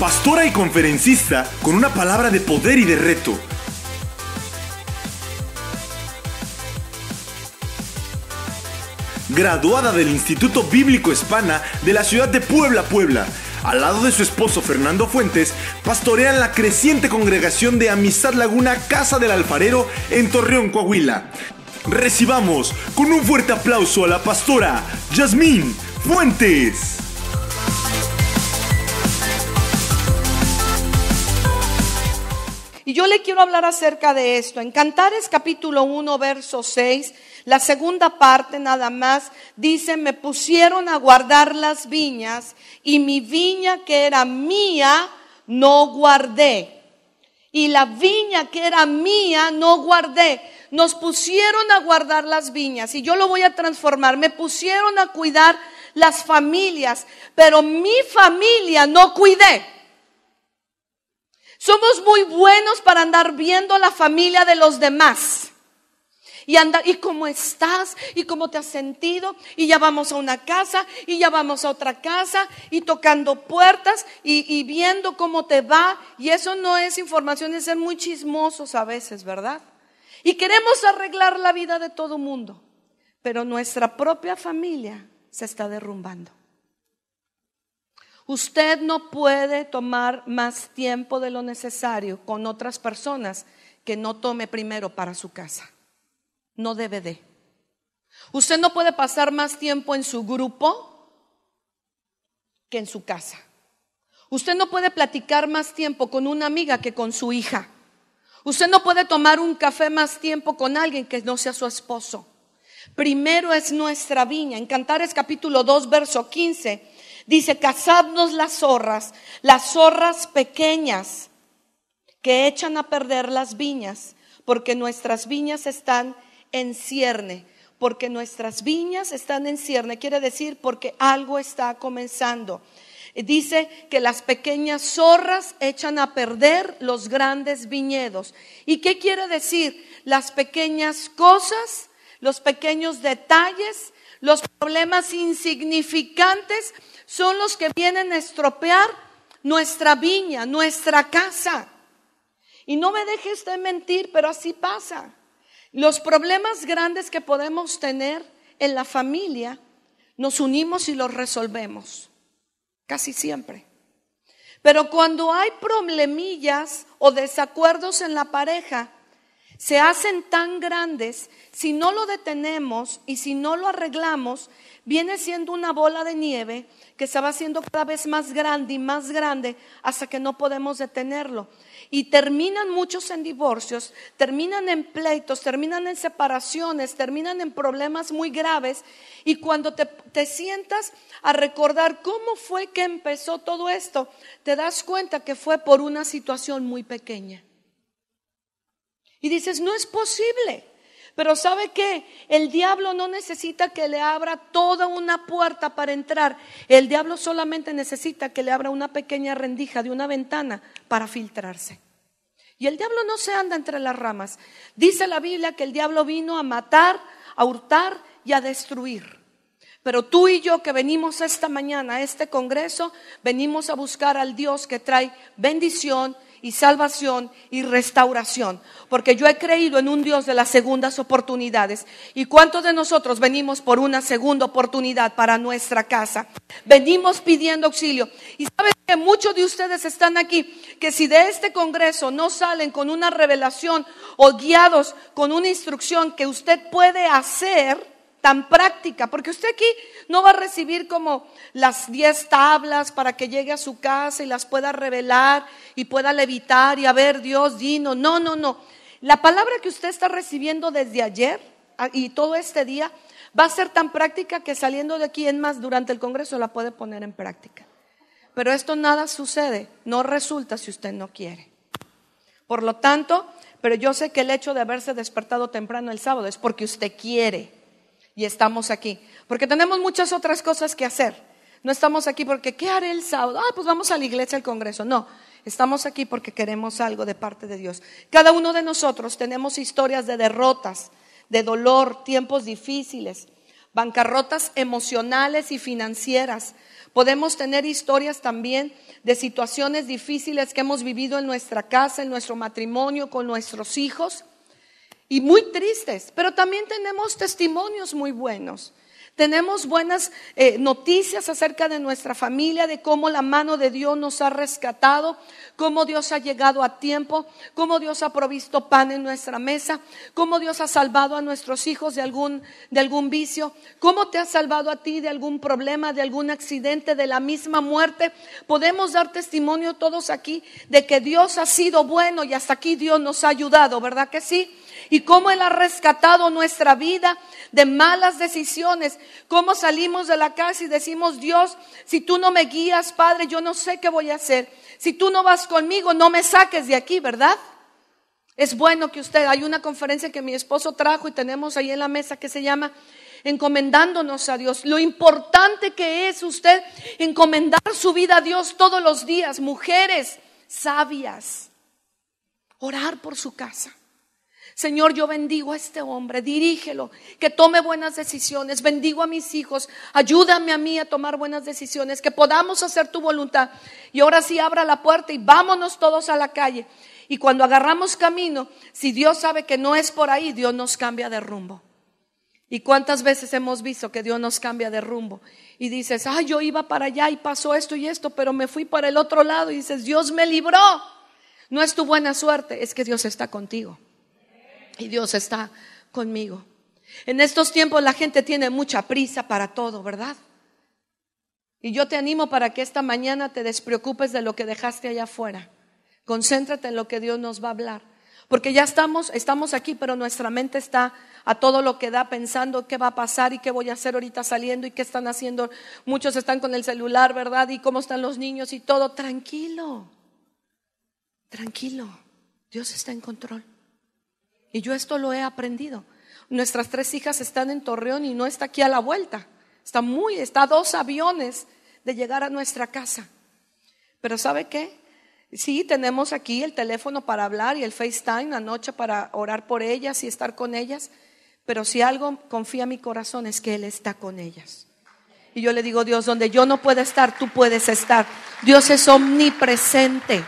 pastora y conferencista con una palabra de poder y de reto. Graduada del Instituto Bíblico Hispana de la ciudad de Puebla, Puebla, al lado de su esposo Fernando Fuentes, pastorea en la creciente congregación de Amistad Laguna Casa del Alfarero en Torreón, Coahuila. Recibamos con un fuerte aplauso a la pastora Yasmín Fuentes. Y yo le quiero hablar acerca de esto. En Cantares capítulo 1, verso 6, la segunda parte nada más, dice, me pusieron a guardar las viñas y mi viña que era mía, no guardé. Y la viña que era mía, no guardé. Nos pusieron a guardar las viñas y yo lo voy a transformar. Me pusieron a cuidar las familias, pero mi familia no cuidé. Somos muy buenos para andar viendo la familia de los demás. Y andar, y cómo estás, y cómo te has sentido, y ya vamos a una casa, y ya vamos a otra casa, y tocando puertas, y, y viendo cómo te va. Y eso no es información, es ser muy chismosos a veces, ¿verdad? Y queremos arreglar la vida de todo mundo, pero nuestra propia familia se está derrumbando. Usted no puede tomar más tiempo de lo necesario con otras personas que no tome primero para su casa. No debe de. Usted no puede pasar más tiempo en su grupo que en su casa. Usted no puede platicar más tiempo con una amiga que con su hija. Usted no puede tomar un café más tiempo con alguien que no sea su esposo. Primero es nuestra viña. En Cantares capítulo 2, verso 15 Dice, cazadnos las zorras, las zorras pequeñas que echan a perder las viñas, porque nuestras viñas están en cierne, porque nuestras viñas están en cierne, quiere decir porque algo está comenzando. Dice que las pequeñas zorras echan a perder los grandes viñedos. ¿Y qué quiere decir? Las pequeñas cosas, los pequeños detalles, los problemas insignificantes son los que vienen a estropear nuestra viña, nuestra casa. Y no me dejes de mentir, pero así pasa. Los problemas grandes que podemos tener en la familia, nos unimos y los resolvemos, casi siempre. Pero cuando hay problemillas o desacuerdos en la pareja, se hacen tan grandes, si no lo detenemos y si no lo arreglamos, viene siendo una bola de nieve que se va haciendo cada vez más grande y más grande hasta que no podemos detenerlo. Y terminan muchos en divorcios, terminan en pleitos, terminan en separaciones, terminan en problemas muy graves. Y cuando te, sientas a recordar cómo fue que empezó todo esto, te das cuenta que fue por una situación muy pequeña. Y dices, no es posible. Pero ¿sabe qué? El diablo no necesita que le abra toda una puerta para entrar. El diablo solamente necesita que le abra una pequeña rendija de una ventana para filtrarse. Y el diablo no se anda entre las ramas. Dice la Biblia que el diablo vino a matar, a hurtar y a destruir. Pero tú y yo que venimos esta mañana a este Congreso, venimos a buscar al Dios que trae bendición, y salvación y restauración, porque yo he creído en un Dios de las segundas oportunidades. ¿Y cuántos de nosotros venimos por una segunda oportunidad para nuestra casa? Venimos pidiendo auxilio. Y saben que muchos de ustedes están aquí, que si de este Congreso no salen con una revelación o guiados con una instrucción que usted puede hacer, tan práctica, porque usted aquí no va a recibir como las 10 tablas para que llegue a su casa y las pueda revelar y pueda levitar y a ver Dios, dino, no, no, no. La palabra que usted está recibiendo desde ayer ah, y todo este día va a ser tan práctica que saliendo de aquí en más durante el Congreso la puede poner en práctica. Pero esto nada sucede, no resulta si usted no quiere. Por lo tanto, pero yo sé que el hecho de haberse despertado temprano el sábado es porque usted quiere y estamos aquí. Porque tenemos muchas otras cosas que hacer. No estamos aquí porque, ¿qué haré el sábado? Ah, pues vamos a la iglesia, al Congreso. No, estamos aquí porque queremos algo de parte de Dios. Cada uno de nosotros tenemos historias de derrotas, de dolor, tiempos difíciles, bancarrotas emocionales y financieras. Podemos tener historias también de situaciones difíciles que hemos vivido en nuestra casa, en nuestro matrimonio, con nuestros hijos y muy tristes, pero también tenemos testimonios muy buenos. Tenemos buenas eh, noticias acerca de nuestra familia, de cómo la mano de Dios nos ha rescatado, cómo Dios ha llegado a tiempo, cómo Dios ha provisto pan en nuestra mesa, cómo Dios ha salvado a nuestros hijos de algún, de algún vicio, cómo te ha salvado a ti de algún problema, de algún accidente, de la misma muerte. Podemos dar testimonio todos aquí de que Dios ha sido bueno y hasta aquí Dios nos ha ayudado, ¿verdad que sí? y cómo Él ha rescatado nuestra vida de malas decisiones, cómo salimos de la casa y decimos, Dios, si tú no me guías, Padre, yo no sé qué voy a hacer. Si tú no vas conmigo, no me saques de aquí, ¿verdad? Es bueno que usted, hay una conferencia que mi esposo trajo y tenemos ahí en la mesa que se llama encomendándonos a Dios. Lo importante que es usted encomendar su vida a Dios todos los días, mujeres sabias, orar por su casa. Señor, yo bendigo a este hombre, dirígelo, que tome buenas decisiones, bendigo a mis hijos, ayúdame a mí a tomar buenas decisiones, que podamos hacer tu voluntad. Y ahora sí abra la puerta y vámonos todos a la calle. Y cuando agarramos camino, si Dios sabe que no es por ahí, Dios nos cambia de rumbo. ¿Y cuántas veces hemos visto que Dios nos cambia de rumbo? Y dices, ay, yo iba para allá y pasó esto y esto, pero me fui para el otro lado. Y dices, Dios me libró. No es tu buena suerte, es que Dios está contigo y Dios está conmigo. En estos tiempos la gente tiene mucha prisa para todo, ¿verdad? Y yo te animo para que esta mañana te despreocupes de lo que dejaste allá afuera. Concéntrate en lo que Dios nos va a hablar. Porque ya estamos, estamos aquí, pero nuestra mente está a todo lo que da pensando qué va a pasar y qué voy a hacer ahorita saliendo y qué están haciendo. Muchos están con el celular, ¿verdad? Y cómo están los niños y todo. Tranquilo, tranquilo. Dios está en control. Y yo esto lo he aprendido. Nuestras tres hijas están en Torreón y no está aquí a la vuelta. Está muy, está a dos aviones de llegar a nuestra casa. Pero ¿sabe qué? Sí, tenemos aquí el teléfono para hablar y el FaceTime anoche para orar por ellas y estar con ellas. Pero si algo confía mi corazón es que Él está con ellas. Y yo le digo, Dios, donde yo no pueda estar, tú puedes estar. Dios es omnipresente.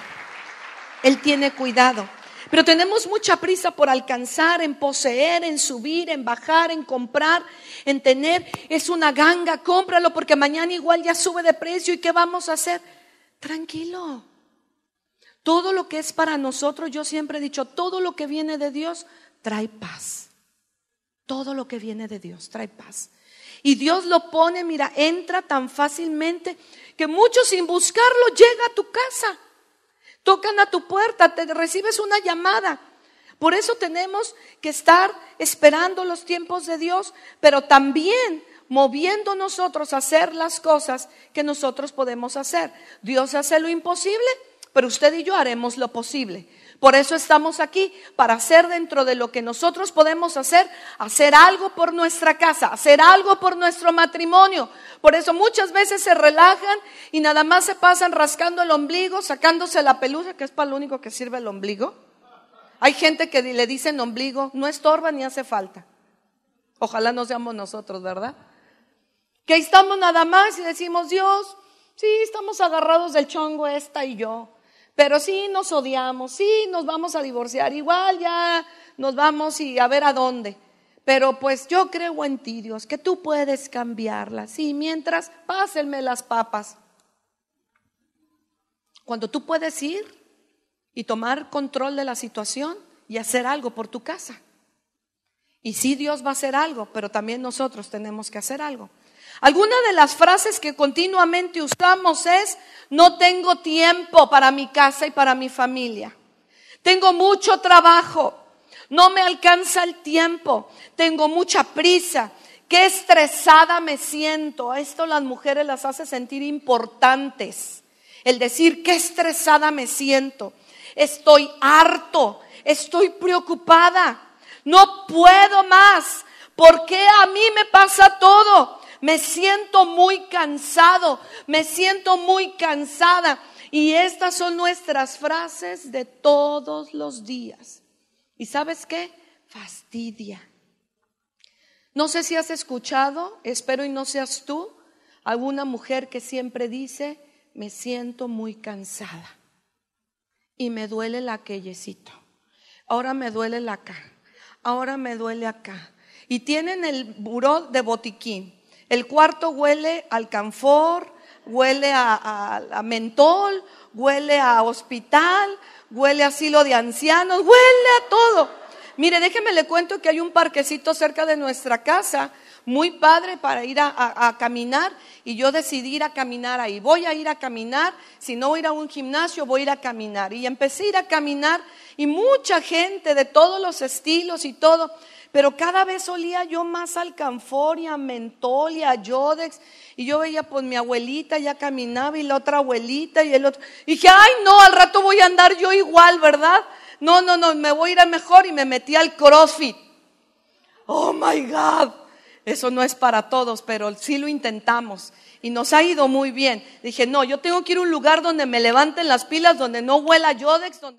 Él tiene cuidado. Pero tenemos mucha prisa por alcanzar, en poseer, en subir, en bajar, en comprar, en tener. Es una ganga, cómpralo porque mañana igual ya sube de precio y ¿qué vamos a hacer? Tranquilo. Todo lo que es para nosotros, yo siempre he dicho, todo lo que viene de Dios trae paz. Todo lo que viene de Dios trae paz. Y Dios lo pone, mira, entra tan fácilmente que muchos sin buscarlo llega a tu casa. Tocan a tu puerta, te recibes una llamada. Por eso tenemos que estar esperando los tiempos de Dios, pero también moviendo nosotros a hacer las cosas que nosotros podemos hacer. Dios hace lo imposible, pero usted y yo haremos lo posible. Por eso estamos aquí, para hacer dentro de lo que nosotros podemos hacer, hacer algo por nuestra casa, hacer algo por nuestro matrimonio. Por eso muchas veces se relajan y nada más se pasan rascando el ombligo, sacándose la pelusa, que es para lo único que sirve el ombligo. Hay gente que le dicen ombligo, no estorba ni hace falta. Ojalá no seamos nosotros, ¿verdad? Que estamos nada más y decimos, Dios, sí, estamos agarrados del chongo esta y yo. Pero si nos odiamos, sí nos vamos a divorciar, igual ya nos vamos y a ver a dónde. Pero pues yo creo en ti, Dios, que tú puedes cambiarla. Sí, mientras pásenme las papas. Cuando tú puedes ir y tomar control de la situación y hacer algo por tu casa. Y sí, Dios va a hacer algo, pero también nosotros tenemos que hacer algo. Alguna de las frases que continuamente usamos es, no tengo tiempo para mi casa y para mi familia. Tengo mucho trabajo. No me alcanza el tiempo. Tengo mucha prisa. Qué estresada me siento. Esto las mujeres las hace sentir importantes. El decir, qué estresada me siento. Estoy harto. Estoy preocupada. No puedo más. ¿Por qué a mí me pasa todo? me siento muy cansado, me siento muy cansada. Y estas son nuestras frases de todos los días. ¿Y sabes qué? Fastidia. No sé si has escuchado, espero y no seas tú, alguna mujer que siempre dice, me siento muy cansada y me duele la aquellecito. Ahora me duele la acá, ahora me duele acá. Y tienen el buró de botiquín el cuarto huele al canfor, huele a, mentol, huele a hospital, huele a asilo de ancianos, huele a todo. Mire, déjeme le cuento que hay un parquecito cerca de nuestra casa, muy padre para ir a, a, caminar y yo decidí ir a caminar ahí. Voy a ir a caminar, si no voy a ir a un gimnasio, voy a ir a caminar. Y empecé a ir a caminar y mucha gente de todos los estilos y todo pero cada vez olía yo más al y a mentol y a yodex. Y yo veía, pues mi abuelita ya caminaba y la otra abuelita y el otro. Y dije, ay, no, al rato voy a andar yo igual, ¿verdad? No, no, no, me voy a ir a mejor y me metí al CrossFit. Oh my God. Eso no es para todos, pero sí lo intentamos y nos ha ido muy bien. Dije, no, yo tengo que ir a un lugar donde me levanten las pilas, donde no huela Yodex, donde